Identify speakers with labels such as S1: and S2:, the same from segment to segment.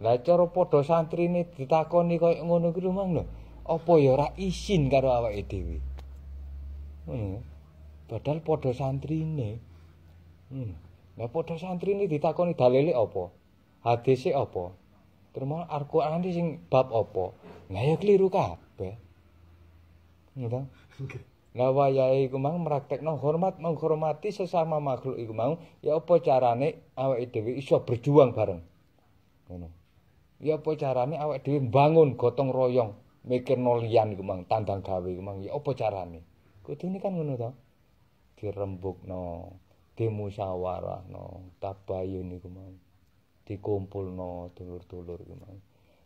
S1: Lha Lah cara padha santrine ditakoni kaya ngono kuwi mang lho. Apa ya ora isin karo awake dhewe. Hmm. Padahal padha santrine. Hmm. Lah padha santrine ditakoni dalile opo, Hadise opo, Terus Al-Qur'an e sing bab opo, lha ya kliru kabeh. Ngerti? Lha wayahe iku mang praktekno hormat menghormati sesama makhluk iku mau, ya opo carane awake dhewe iso berjuang bareng? Ngono. ya apa carane awake dhewe mbangun gotong royong mikir nolian iku mang tandang gawe iku mang ya apa carane kudune kan ngono to dirembugno dimusyawarahno tabayun iku mang dikumpulno dulur-dulur iku mang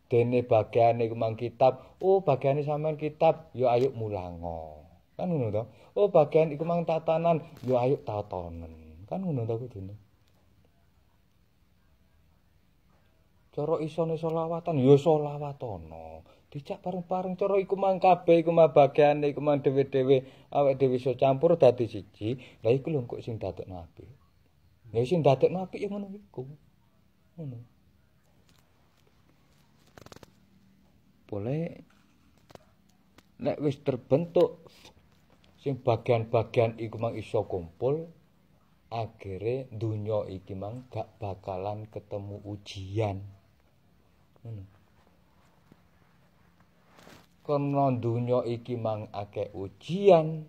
S1: dene bagane iku mang kitab oh bagane sampean kitab ya ayo mulango kan ngono to oh bagian iku mang tatanan ya ayo tatonen kan ngono to kudune cara isone selawatan ya selawatono dicak bareng-bareng cara iku mang kabeh iku mabagane iku mang dhewe-dhewe awake dhewe iso campur dadi siji la iku lho kok sing dadekno apik ya sing dadekno apik ya ngono iku ngono boleh nek wis terbentuk sing bagian-bagian iku mang iso kumpul akhirnya dunia iki mang gak bakalan ketemu ujian ngono karena dunia iki mang akeh ujian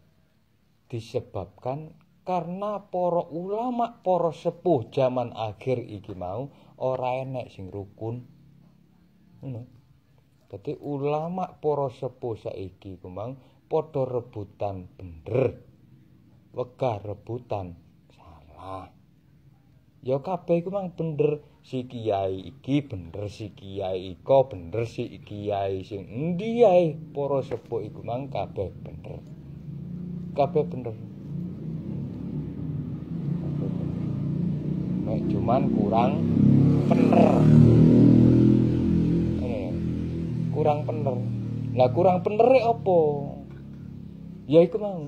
S1: disebabkan karena para ulama para sepuh zaman akhir iki mau ora enek sing rukun ngono dadi ulama para sepuh saiki kumang padha rebutan bener wegah rebutan salah ya kabeh iku mang bener si kiai iki bener si kiai iko bener si kiai sing endi ae para sepuh iku mang kabeh bener kabeh bener Nah, cuman kurang bener kurang bener lah kurang bener opo e ya iku mang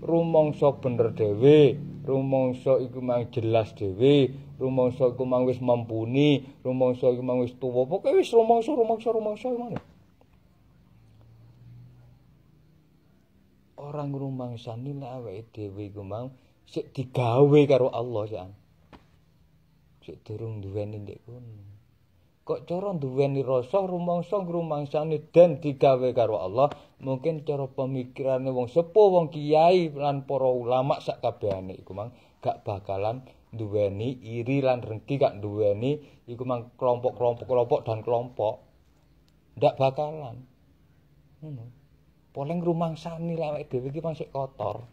S1: rumangsa bener dhewe rumangsa iku mang jelas dhewe rumangsa iku mang wis mampuni rumangsa iku mang wis tuwa pokoke wis rumangsa rumangsa rumangsa mang orang rumangsa nila awake dhewe iku mang sik digawe karo Allah jan sik durung duweni ndek kok cara duweni rasa rumangsa ngrumangsani den digawe karo Allah mungkin cara pemikirane wong sepuh wong kiai lan para ulama sak kabehane iku mang gak bakalan duweni iri lan rengki gak duweni iku mang kelompok-kelompok-kelompok dan kelompok ndak bakalan ngono poleng rumangsani lek awake dhewe iki pancen kotor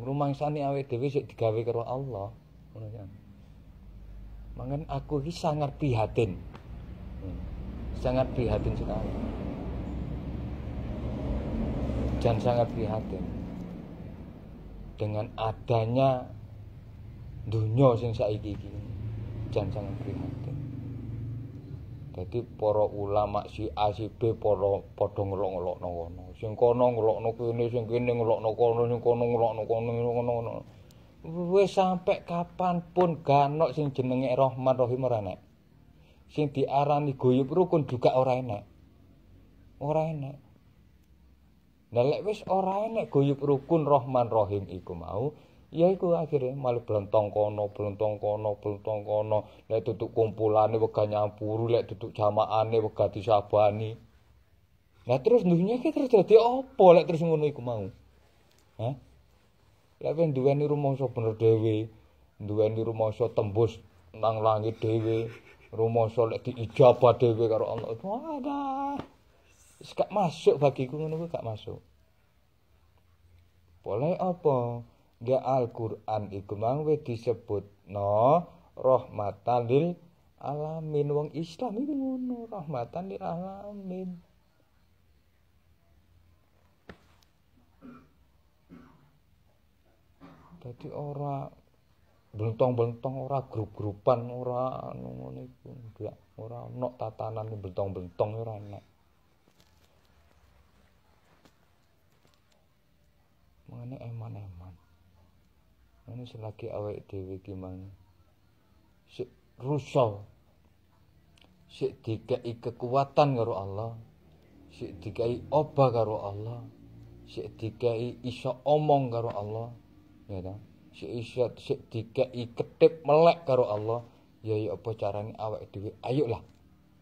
S1: rumangsani awake dhewe sik digawe karo Allah ngono ya Mangan aku ini sangat prihatin. Hmm. Sangat prihatin sekali. Dan sangat prihatin dengan adanya dunia sing saiki iki dan sangat prihatin. jadi para ulama si A si B para padha ngelok-ngelokno kono. Sing kono ngelokno kene, sing kene ngelokno kono, sing kono ngelokno kono ngono-ngono. wis sampe kapan pun gano sing jenenge Rahman Rohim. ora enak. Sing diarani goyub rukun juga ora enak. Ora enak. Nek wis ora enak goyub rukun Rahman Rohim, iku mau, ya iku akhire malah blontong kono, blontong kono, blontong kono. Lek tutuk kumpulane wega nyampuru, lek tutuk jamaane wega disabani. Lah terus ndunya iki terus dadi opo lek terus ngono iku mau? Hah? Lek kowe duweni rumangsa bener dhewe, duweni rumangsa tembus nang langit dhewe, rumangsa lek diijabah dhewe karo Allah. Ora. Sikak masuk bagiku ngono kuwi gak masuk. Boleh apa? Ya Al-Qur'an iku mang wis disebutno rahmatan lil alamin wong Islam iku ngono, rahmatan Rahmatan lil alamin. Jadi ora belentong-belentong ora grup-grupan ora anu ngono iku enggak ora ono tatanan belentong-belentong ora enak mengene eman-eman ini selagi awake dhewe gimana? mang sik rusak dikai kekuatan karo Allah si dikai obah karo Allah si dikai iso omong karo Allah ya ta sik isya si dike iketip melek karo Allah ya ya apa carane awak dhewe ayolah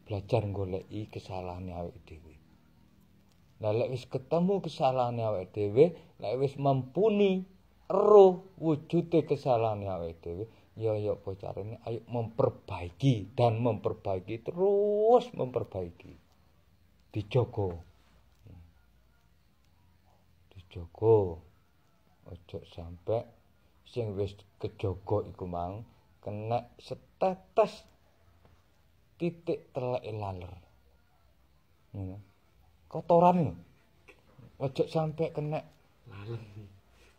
S1: belajar goleki kesalahane awak dhewe nah lek wis ketemu kesalahane awak dhewe lek wis mampuni roh wujude kesalahane awak dhewe ya ya apa carane ayo memperbaiki dan memperbaiki terus memperbaiki dijogo dijogo ojo sampe sing wis kejogo iku mang kena setetes titik telek laler ngono kotoran ojo sampe kena laler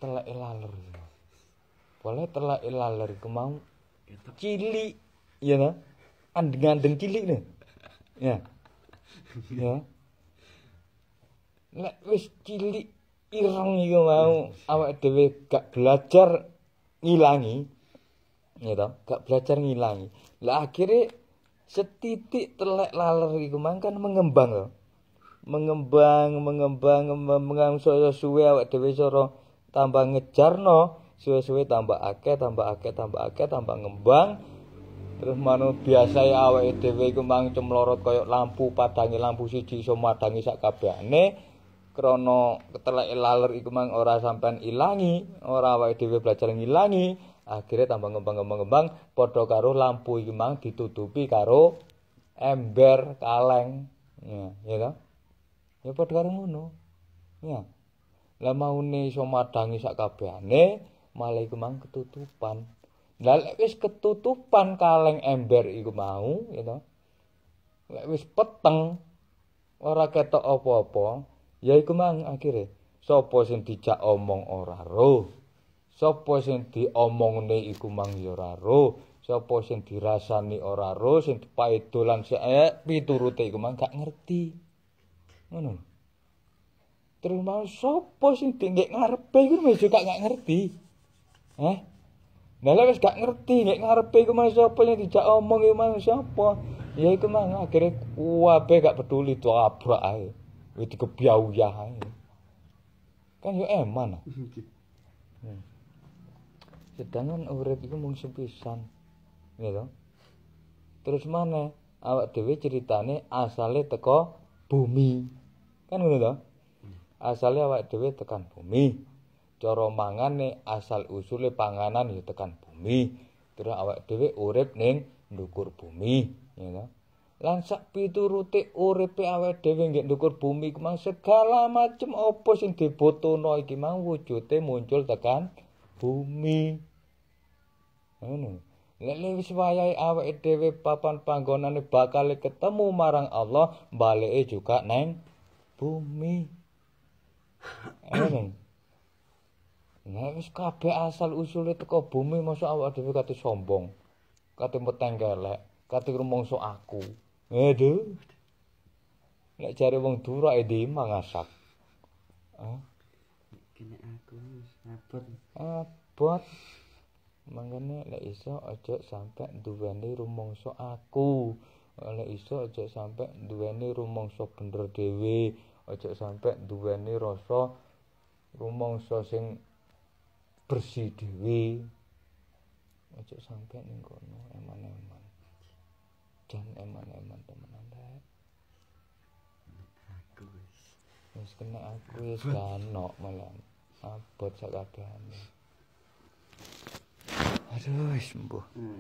S1: telek laler boleh telek laler iku mang cili ya you na andeng-andeng cili ne ya ya lek wis ireng iku mau awak dhewe gak belajar ngilangi ya gak belajar ngilangi lah akhirnya setitik telek laler iku mang kan mengembang loh mengembang mengembang mengembang suwe suwe awak dhewe soro tambah ngejarno suwe suwe tambah akeh tambah akeh tambah akeh tambah ngembang terus manu biasa ya awak dhewe iku mang cemlorot kaya lampu padangi lampu siji iso madangi sak kabehane krana keteleke laler iku mang ora sampean ilangi, ora wae dhewe belajar ngilangi, akhire tambah kembang-kembang, padha karo lampu iku mang ditutupi karo ember kaleng. Ya, ya ta? Ya padha karo ngono. Ya. Lah maune iso madangi sak kabehane, malah iku mang ketutupan. Lah wis ketutupan kaleng ember iku mau, ya ta? Lek wis peteng ora ketok apa-apa, ya iku mang akhire sapa sing dijak omong ora roh sapa sing diomongne iku mang ya ora roh sapa sing dirasani ora roh sing dipaedolan sik eh, piturute iku mang gak ngerti ngono terus mau sapa sing ndek ngarepe iku wis gak gak ngerti eh Nah, wis gak ngerti nek ngarepe iku mas sapa sing dijak omong iku mas sapa ya iku mang akhire kuwabe gak peduli tuabrak ae Yo digebyauyah ae. Kan yo eman. Ah. Mhm, hmm. Sedangkan urip iku mung pisan. Ya toh? Terus mana? awak dhewe ceritane asale teko bumi. Kan ngono toh? Hmm. Asale awak dhewe tekan bumi. Cara mangane asal usule panganan ya tekan bumi. Terus awak dhewe urip ning ndukur bumi, ya toh? lan sak piturute uripe awake dhewe nggih ndukur bumi kuwi segala macem apa sing dibotono iki mang wujute muncul tekan bumi ngono lha wis wayahe awake dhewe papan panggonane bakal ketemu marang Allah balike juga nang bumi ngono Nah, wis kabeh asal usule teko bumi masuk awak dhewe kate sombong. Kate metenggelek, kate rumangsa aku. Aduh. Eh, Nek jare wong durok e di mangasak. Eh? aku wis abot. Abot. Mangane lek iso aja sampe duweni rumangsa aku. Lek iso aja sampe duweni rumangsa bener dhewe. Aja sampe duweni rasa rumangsa sing bersih dhewe. Aja sampe ning kono eman-eman. jangan eman-eman teman anda aku wis kena aku wis kanok malah abot sakabehane aduh wis mbuh hmm.